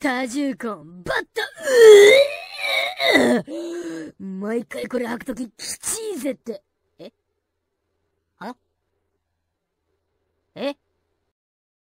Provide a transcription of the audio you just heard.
多重婚、バッタ、うぅ毎回これ吐くとき、きちいぜって。えあえ